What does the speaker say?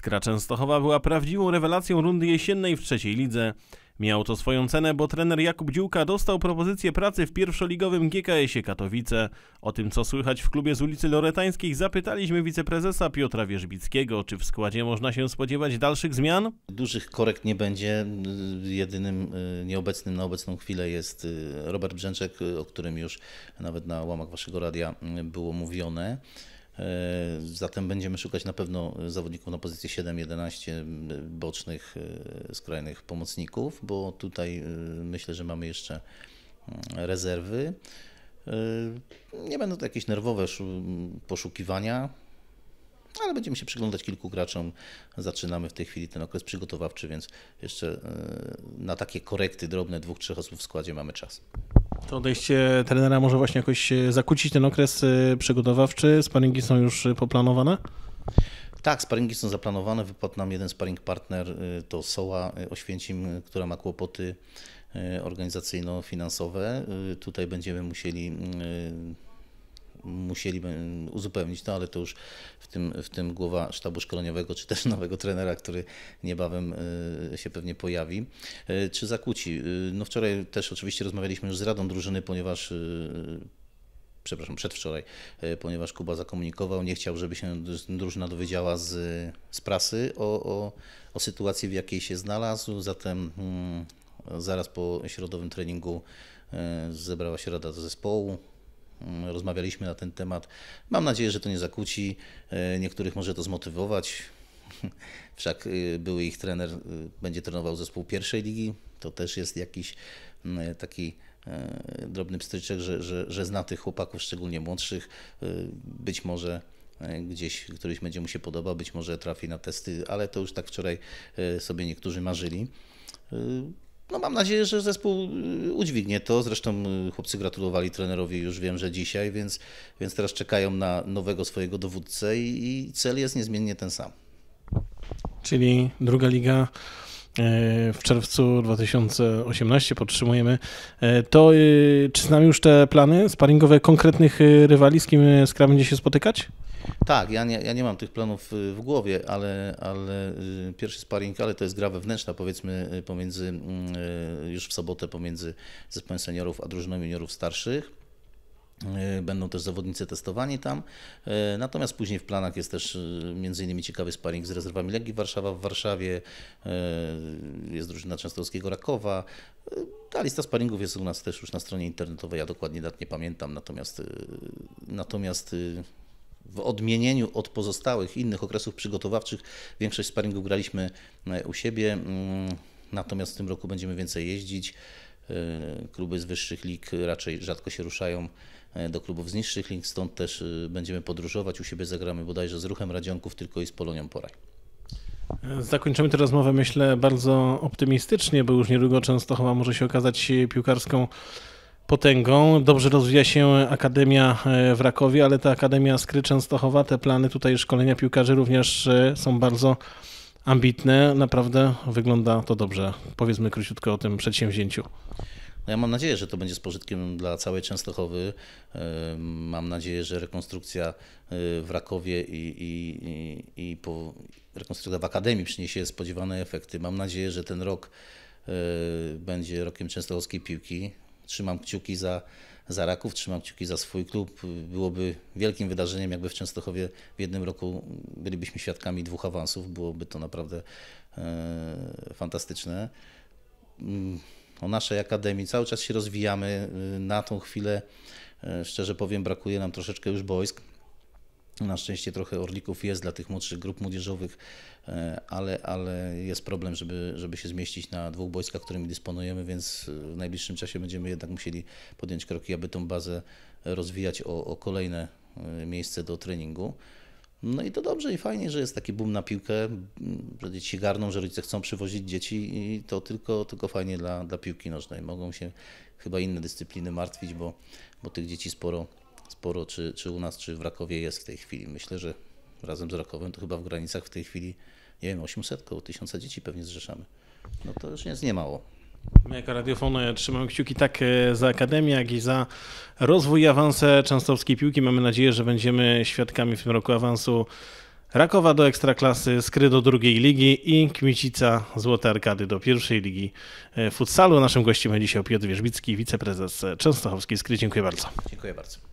Skra Częstochowa była prawdziwą rewelacją rundy jesiennej w trzeciej lidze. Miał to swoją cenę, bo trener Jakub Dziłka dostał propozycję pracy w pierwszoligowym GKS-ie Katowice. O tym, co słychać w klubie z ulicy Loretańskiej, zapytaliśmy wiceprezesa Piotra Wierzbickiego. Czy w składzie można się spodziewać dalszych zmian? Dużych korekt nie będzie. Jedynym y, nieobecnym na obecną chwilę jest y, Robert Brzęczek, y, o którym już nawet na łamach waszego radia było mówione. E, zatem będziemy szukać na pewno zawodników na pozycji 7-11 bocznych, e, skrajnych pomocników, bo tutaj e, myślę, że mamy jeszcze mm, rezerwy. Nie będą to jakieś nerwowe poszukiwania, ale będziemy się przyglądać kilku graczom. Zaczynamy w tej chwili ten okres przygotowawczy, więc jeszcze na takie korekty drobne dwóch, trzech osób w składzie mamy czas. To odejście trenera może właśnie jakoś e, zakłócić ten okres e, przygotowawczy? Sparingi są już e, poplanowane? Tak, sparingi są zaplanowane. Wypadł nam jeden sparing partner, to Soła Oświęcim, która ma kłopoty organizacyjno-finansowe. Tutaj będziemy musieli mm, musieli mm, uzupełnić to, no ale to już w tym, w tym głowa sztabu szkoleniowego, czy też nowego trenera, który niebawem y, się pewnie pojawi. Y, czy zakłóci? Y, no wczoraj też oczywiście rozmawialiśmy już z Radą Drużyny, ponieważ przepraszam, przedwczoraj, ponieważ Kuba zakomunikował, nie chciał, żeby się drużyna dowiedziała z, z prasy o, o, o sytuacji, w jakiej się znalazł. Zatem hmm, zaraz po środowym treningu zebrała się rada zespołu, Mm, rozmawialiśmy na ten temat. Mam nadzieję, że to nie zakłóci. E, niektórych może to zmotywować. Wszak e, były ich trener e, będzie trenował zespół pierwszej ligi. To też jest jakiś mm, taki drobny pstryczek, że, że, że zna tych chłopaków, szczególnie młodszych. Być może gdzieś któryś będzie mu się podobał, być może trafi na testy, ale to już tak wczoraj sobie niektórzy marzyli no mam nadzieję, że zespół y, udźwignie to. Zresztą y, chłopcy gratulowali trenerowi już wiem, że dzisiaj, więc, więc teraz czekają na nowego swojego dowódcę i, i cel jest niezmiennie ten sam. Czyli druga liga e, w czerwcu 2018 podtrzymujemy. E, to y, czy znamy już te plany sparingowe konkretnych rywali, z kim, z będzie się spotykać? Tak, ja nie, ja nie mam tych planów y, w głowie, ale, ale y, pierwszy sparring, ale to jest gra wewnętrzna, powiedzmy, y, pomiędzy, mm, już w sobotę pomiędzy zespołem seniorów a drużyną juniorów starszych. Będą też zawodnicy testowani tam. Natomiast później w planach jest też m.in. ciekawy sparring z rezerwami Legii Warszawa w Warszawie, jest drużyna Częstochowskiego Rakowa. Ta lista sparingów jest u nas też już na stronie internetowej, ja dokładnie dat nie pamiętam, natomiast, natomiast w odmienieniu od pozostałych innych okresów przygotowawczych większość sparingów graliśmy e, u siebie, mm, natomiast w tym roku będziemy więcej jeździć. E, kluby z wyższych lig raczej rzadko się ruszają e, do klubów z niższych lig, stąd też będziemy podróżować. U siebie zagramy bodajże z Ruchem Radzionków, tylko i z Polonią Poraj. Zakończymy tę rozmowę, myślę, bardzo optymistycznie, bo już niedługo Częstochowa może się okazać piłkarską potęgą. Dobrze rozwija się Akademia e, w Rakowie, ale ta Akademia Skry Częstochowa, te plany tutaj szkolenia piłkarzy również e, są bardzo ambitne. Naprawdę wygląda to dobrze. Powiedzmy króciutko o tym przedsięwzięciu. No ja mam nadzieję, że to będzie z pożytkiem dla całej Częstochowy. E, mam nadzieję, że rekonstrukcja w Rakowie i, i, i, i po, rekonstrukcja w Akademii przyniesie spodziewane efekty. Mam nadzieję, że ten rok będzie rokiem częstochowskiej piłki. Trzymam kciuki za, za Raków, trzymam kciuki za swój klub. Byłoby wielkim wydarzeniem, jakby w Częstochowie w jednym roku bylibyśmy świadkami dwóch awansów. Byłoby to naprawdę e, fantastyczne. Mm, o naszej akademii cały czas się rozwijamy. Y, na tą chwilę, e, szczerze powiem, brakuje nam troszeczkę już boisk na szczęście trochę orlików jest dla tych młodszych grup młodzieżowych, e, ale, ale jest problem, żeby, żeby się zmieścić na dwóch boiskach, którymi dysponujemy, więc e, w najbliższym czasie będziemy jednak musieli podjąć kroki, aby tą bazę rozwijać o, o kolejne e, miejsce do treningu. No i to dobrze i fajnie, że jest taki boom na piłkę, że dzieci garną, że rodzice chcą przywozić dzieci i to tylko, tylko fajnie dla, dla piłki nożnej. Mogą się chyba inne dyscypliny martwić, bo, bo tych dzieci sporo sporo, czy, czy u nas, czy w Rakowie jest w tej chwili. Myślę, że razem z Rakowem to chyba w granicach w tej chwili, nie wiem, 800, około 1000 dzieci pewnie zrzeszamy. No to już jest niemało. My jako radiofono ja trzymam kciuki tak e, za Akademię, jak i za rozwój i awanse częstochowskiej piłki. Mamy nadzieję, że będziemy świadkami w tym roku awansu Rakowa do Ekstraklasy, Skry do drugiej ligi i Kmicica Złote Arkady do pierwszej ligi e, futsalu. Naszym gościem będzie dzisiaj Piotr Wierzbicki, wiceprezes Częstochowskiej Skry. Dziękuję bardzo. Dziękuję bardzo.